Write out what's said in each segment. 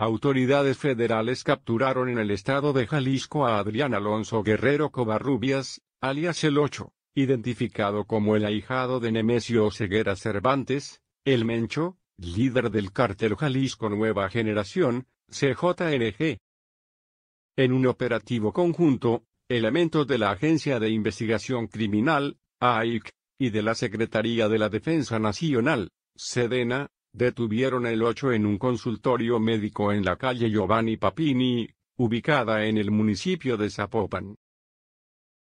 Autoridades federales capturaron en el estado de Jalisco a Adrián Alonso Guerrero Covarrubias, alias El Ocho, identificado como el ahijado de Nemesio Ceguera Cervantes, El Mencho, líder del cártel Jalisco Nueva Generación, CJNG. En un operativo conjunto, elementos de la Agencia de Investigación Criminal, AIC, y de la Secretaría de la Defensa Nacional, SEDENA, Detuvieron el 8 en un consultorio médico en la calle Giovanni Papini, ubicada en el municipio de Zapopan.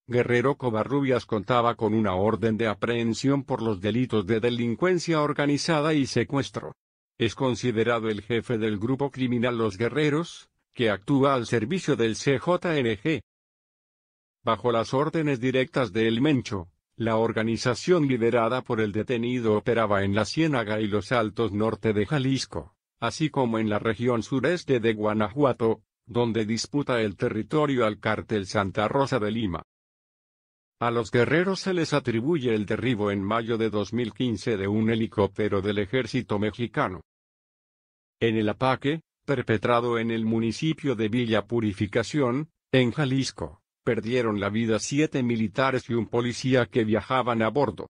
Guerrero Covarrubias contaba con una orden de aprehensión por los delitos de delincuencia organizada y secuestro. Es considerado el jefe del grupo criminal Los Guerreros, que actúa al servicio del CJNG. Bajo las órdenes directas de El Mencho, la organización liderada por el detenido operaba en la Ciénaga y los Altos Norte de Jalisco, así como en la región sureste de Guanajuato, donde disputa el territorio al cártel Santa Rosa de Lima. A los guerreros se les atribuye el derribo en mayo de 2015 de un helicóptero del ejército mexicano. En el Apaque, perpetrado en el municipio de Villa Purificación, en Jalisco, perdieron la vida siete militares y un policía que viajaban a bordo.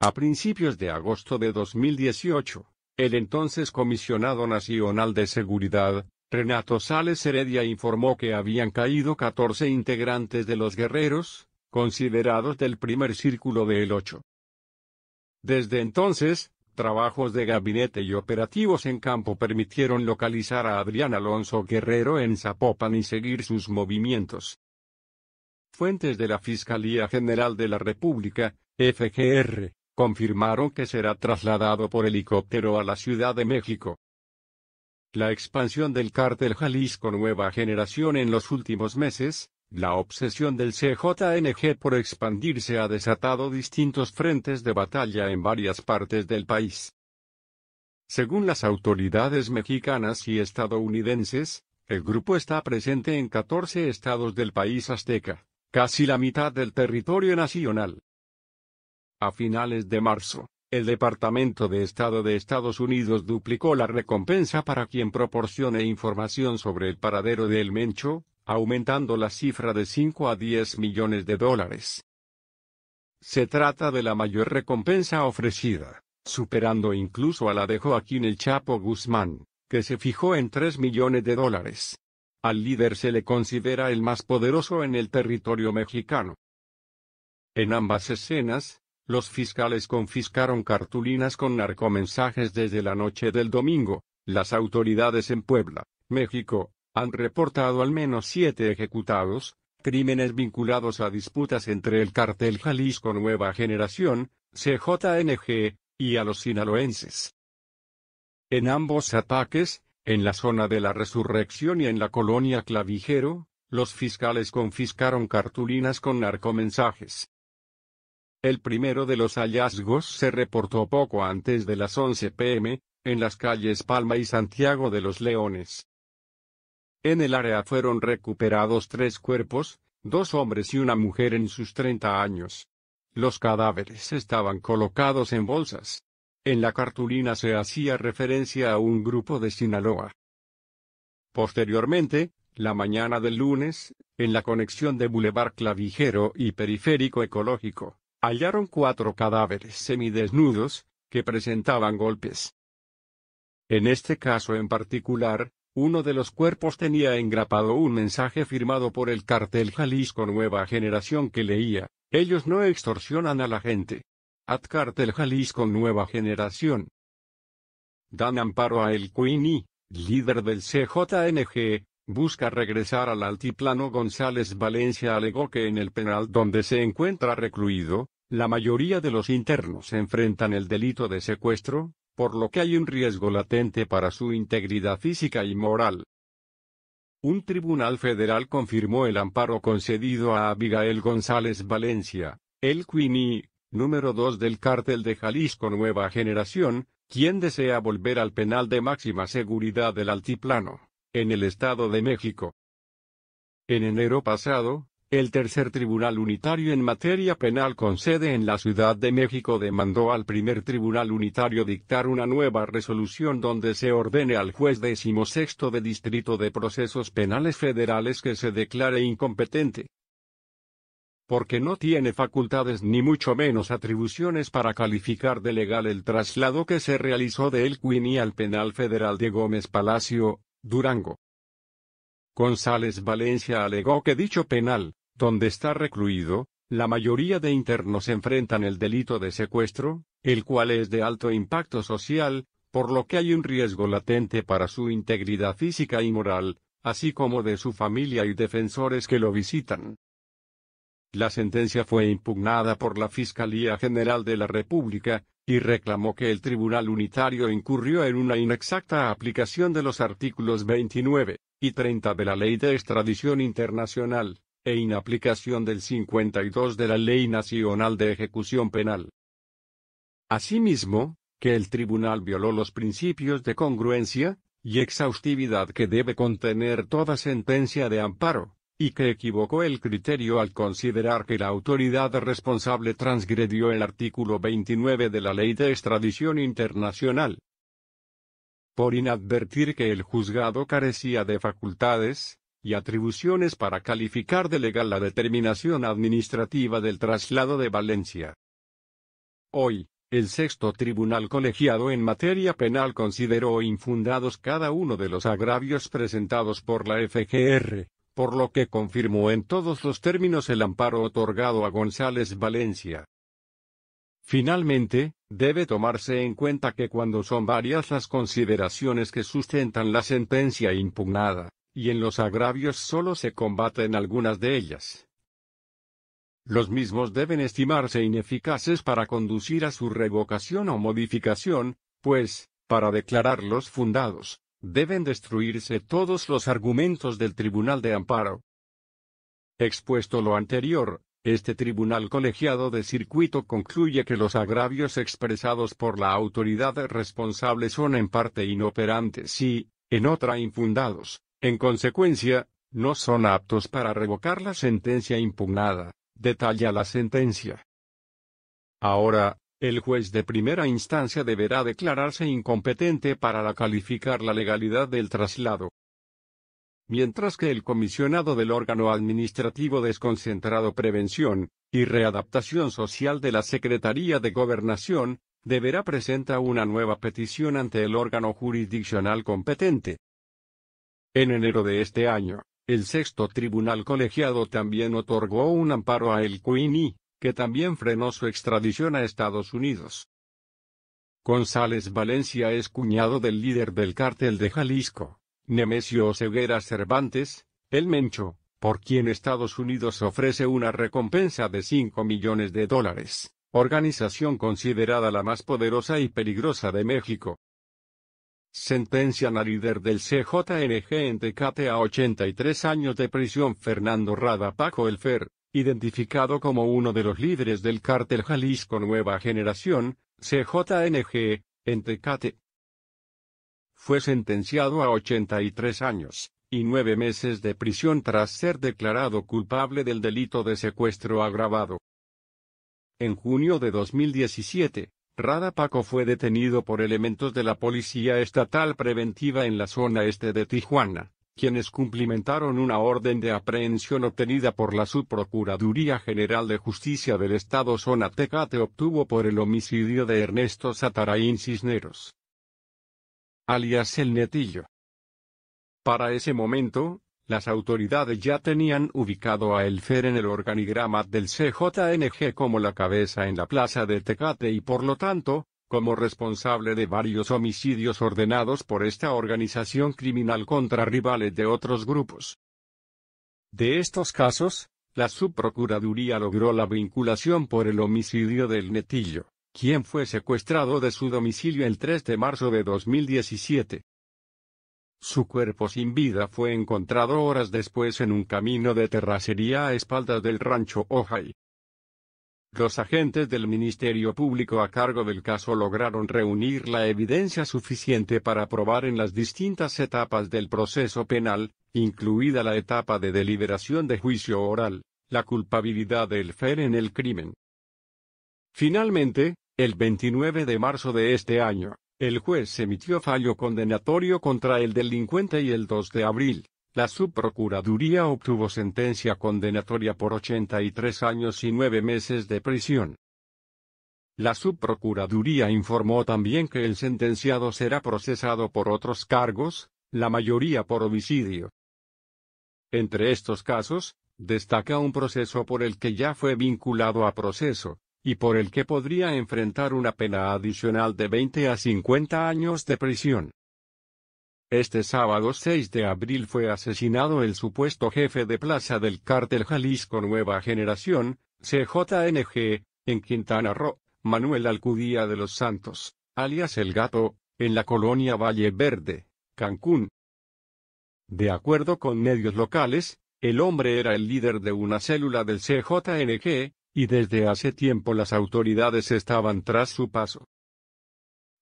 A principios de agosto de 2018, el entonces comisionado nacional de seguridad, Renato Sales Heredia informó que habían caído 14 integrantes de los guerreros, considerados del primer círculo del 8. Desde entonces, trabajos de gabinete y operativos en campo permitieron localizar a Adrián Alonso Guerrero en Zapopan y seguir sus movimientos. Fuentes de la Fiscalía General de la República, FGR, confirmaron que será trasladado por helicóptero a la Ciudad de México. La expansión del cártel Jalisco Nueva Generación en los últimos meses, la obsesión del CJNG por expandirse ha desatado distintos frentes de batalla en varias partes del país. Según las autoridades mexicanas y estadounidenses, el grupo está presente en 14 estados del país azteca, casi la mitad del territorio nacional. A finales de marzo, el Departamento de Estado de Estados Unidos duplicó la recompensa para quien proporcione información sobre el paradero del Mencho, aumentando la cifra de 5 a 10 millones de dólares. Se trata de la mayor recompensa ofrecida, superando incluso a la de Joaquín el Chapo Guzmán, que se fijó en 3 millones de dólares. Al líder se le considera el más poderoso en el territorio mexicano. En ambas escenas, los fiscales confiscaron cartulinas con narcomensajes desde la noche del domingo. Las autoridades en Puebla, México, han reportado al menos siete ejecutados, crímenes vinculados a disputas entre el cartel Jalisco Nueva Generación, CJNG, y a los sinaloenses. En ambos ataques, en la zona de la Resurrección y en la colonia Clavijero, los fiscales confiscaron cartulinas con narcomensajes. El primero de los hallazgos se reportó poco antes de las 11 pm, en las calles Palma y Santiago de los Leones. En el área fueron recuperados tres cuerpos, dos hombres y una mujer en sus 30 años. Los cadáveres estaban colocados en bolsas. En la cartulina se hacía referencia a un grupo de Sinaloa. Posteriormente, la mañana del lunes, en la conexión de Boulevard Clavijero y Periférico Ecológico, hallaron cuatro cadáveres semidesnudos, que presentaban golpes. En este caso en particular, uno de los cuerpos tenía engrapado un mensaje firmado por el cartel Jalisco Nueva Generación que leía, ellos no extorsionan a la gente. Ad Cartel Jalisco Nueva Generación. Dan amparo a El Quini, líder del CJNG, busca regresar al altiplano González Valencia alegó que en el penal donde se encuentra recluido, la mayoría de los internos enfrentan el delito de secuestro, por lo que hay un riesgo latente para su integridad física y moral. Un tribunal federal confirmó el amparo concedido a Abigail González Valencia, el Quini número 2 del cártel de Jalisco Nueva Generación, quien desea volver al penal de máxima seguridad del Altiplano, en el Estado de México. En enero pasado, el tercer tribunal unitario en materia penal con sede en la Ciudad de México demandó al primer tribunal unitario dictar una nueva resolución donde se ordene al juez decimosexto de Distrito de Procesos Penales Federales que se declare incompetente, porque no tiene facultades ni mucho menos atribuciones para calificar de legal el traslado que se realizó de El Quini al Penal Federal de Gómez Palacio, Durango. González Valencia alegó que dicho penal, donde está recluido, la mayoría de internos enfrentan el delito de secuestro, el cual es de alto impacto social, por lo que hay un riesgo latente para su integridad física y moral, así como de su familia y defensores que lo visitan. La sentencia fue impugnada por la Fiscalía General de la República, y reclamó que el Tribunal Unitario incurrió en una inexacta aplicación de los artículos 29 y 30 de la Ley de Extradición Internacional, e inaplicación del 52 de la Ley Nacional de Ejecución Penal. Asimismo, que el tribunal violó los principios de congruencia y exhaustividad que debe contener toda sentencia de amparo, y que equivocó el criterio al considerar que la autoridad responsable transgredió el artículo 29 de la Ley de Extradición Internacional. Por inadvertir que el juzgado carecía de facultades y atribuciones para calificar de legal la determinación administrativa del traslado de Valencia. Hoy, el sexto tribunal colegiado en materia penal consideró infundados cada uno de los agravios presentados por la FGR, por lo que confirmó en todos los términos el amparo otorgado a González Valencia. Finalmente, debe tomarse en cuenta que cuando son varias las consideraciones que sustentan la sentencia impugnada, y en los agravios solo se combaten algunas de ellas. Los mismos deben estimarse ineficaces para conducir a su revocación o modificación, pues, para declararlos fundados, Deben destruirse todos los argumentos del Tribunal de Amparo. Expuesto lo anterior, este Tribunal Colegiado de Circuito concluye que los agravios expresados por la autoridad responsable son en parte inoperantes y, en otra infundados. En consecuencia, no son aptos para revocar la sentencia impugnada, detalla la sentencia. Ahora, el juez de primera instancia deberá declararse incompetente para calificar la legalidad del traslado. Mientras que el comisionado del órgano administrativo desconcentrado Prevención y Readaptación Social de la Secretaría de Gobernación, deberá presentar una nueva petición ante el órgano jurisdiccional competente. En enero de este año, el sexto tribunal colegiado también otorgó un amparo a El Cuini, que también frenó su extradición a Estados Unidos. González Valencia es cuñado del líder del cártel de Jalisco, Nemesio Ceguera Cervantes, el Mencho, por quien Estados Unidos ofrece una recompensa de 5 millones de dólares, organización considerada la más poderosa y peligrosa de México. Sentencian al líder del CJNG en Tecate a 83 años de prisión Fernando Rada Paco El Fer, identificado como uno de los líderes del cártel Jalisco Nueva Generación, CJNG, en Tecate. Fue sentenciado a 83 años y nueve meses de prisión tras ser declarado culpable del delito de secuestro agravado. En junio de 2017, Radapaco fue detenido por elementos de la Policía Estatal Preventiva en la zona este de Tijuana quienes cumplimentaron una orden de aprehensión obtenida por la Subprocuraduría General de Justicia del Estado Zona Tecate obtuvo por el homicidio de Ernesto Sataraín Cisneros, alias El Netillo. Para ese momento, las autoridades ya tenían ubicado a El en el organigrama del CJNG como la cabeza en la plaza de Tecate y por lo tanto, como responsable de varios homicidios ordenados por esta organización criminal contra rivales de otros grupos. De estos casos, la subprocuraduría logró la vinculación por el homicidio del Netillo, quien fue secuestrado de su domicilio el 3 de marzo de 2017. Su cuerpo sin vida fue encontrado horas después en un camino de terracería a espaldas del rancho Ojai, los agentes del Ministerio Público a cargo del caso lograron reunir la evidencia suficiente para probar en las distintas etapas del proceso penal, incluida la etapa de deliberación de juicio oral, la culpabilidad del FER en el crimen. Finalmente, el 29 de marzo de este año, el juez emitió fallo condenatorio contra el delincuente y el 2 de abril, la subprocuraduría obtuvo sentencia condenatoria por 83 años y 9 meses de prisión. La subprocuraduría informó también que el sentenciado será procesado por otros cargos, la mayoría por homicidio. Entre estos casos, destaca un proceso por el que ya fue vinculado a proceso, y por el que podría enfrentar una pena adicional de 20 a 50 años de prisión. Este sábado 6 de abril fue asesinado el supuesto jefe de plaza del cártel Jalisco Nueva Generación, CJNG, en Quintana Roo, Manuel Alcudía de los Santos, alias El Gato, en la colonia Valle Verde, Cancún. De acuerdo con medios locales, el hombre era el líder de una célula del CJNG, y desde hace tiempo las autoridades estaban tras su paso.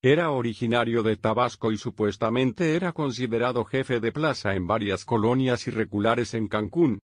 Era originario de Tabasco y supuestamente era considerado jefe de plaza en varias colonias irregulares en Cancún,